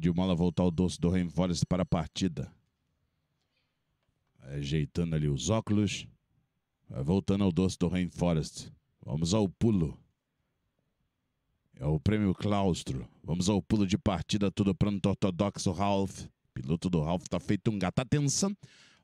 de Mola voltar o doce do Rainforest para a partida. Ajeitando ali os óculos. Vai voltando ao doce do Rainforest. Vamos ao pulo. É o prêmio Claustro. Vamos ao pulo de partida, tudo pronto ortodoxo, Ralph. Piloto do Ralph tá feito um gato. Atenção!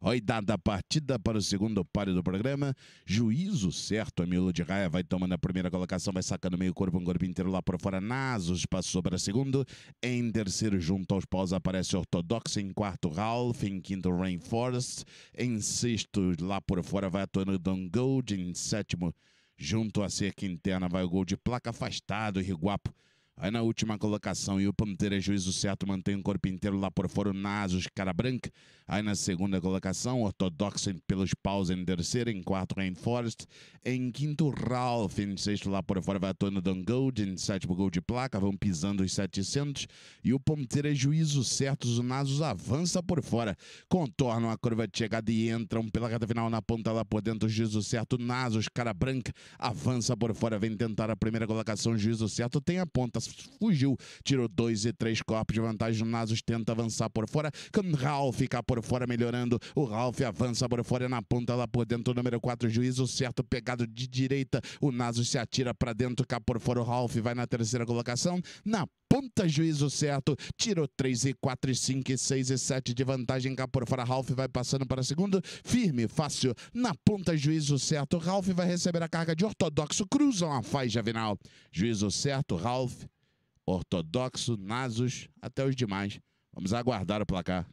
Oi, a partida para o segundo páreo do programa. Juízo certo, Amilo de raia vai tomando a primeira colocação, vai sacando meio corpo, um corpo inteiro lá por fora. Nasos passou para segundo. Em terceiro, junto aos paus, aparece Ortodoxo. Em quarto, Ralph. Em quinto, Rainforest. Em sexto, lá por fora, vai atuando Don Gold. Em sétimo, junto à cerca interna, vai o gol de placa afastado. Riguapo Aí na última colocação, e o meter é juízo certo mantém o corpo inteiro lá por fora, o Nasos, cara branca. Aí na segunda colocação, Ortodoxo pelos paus em terceiro, em quarto Rainforest, em quinto Ralph, em sexto lá por fora vai Tony Don Gold, em sétimo Gold de placa, vão pisando os 700 e o Pomteira é juízo certo, o Nasos avança por fora, contornam a curva de chegada e entram pela reta final na ponta lá por dentro, juízo certo, Nasos, cara branca, avança por fora, vem tentar a primeira colocação, juízo certo, tem a ponta, fugiu, tirou dois e três corpos de vantagem. O Nasus tenta avançar por fora. o Ralph fica por fora, melhorando. O Ralph avança por fora na ponta lá por dentro. O número 4, juízo certo, pegado de direita. O Nasus se atira para dentro, cá por fora. O Ralph vai na terceira colocação. Na ponta, juízo certo. Tirou 3 e 4 e 5 e 6 e 7 de vantagem cá por fora. Ralph vai passando para segundo. Firme, fácil. Na ponta, juízo certo. Ralph vai receber a carga de ortodoxo. Cruzam a faixa final. Juízo certo, Ralph. Ortodoxo, Nasos, até os demais. Vamos aguardar o placar.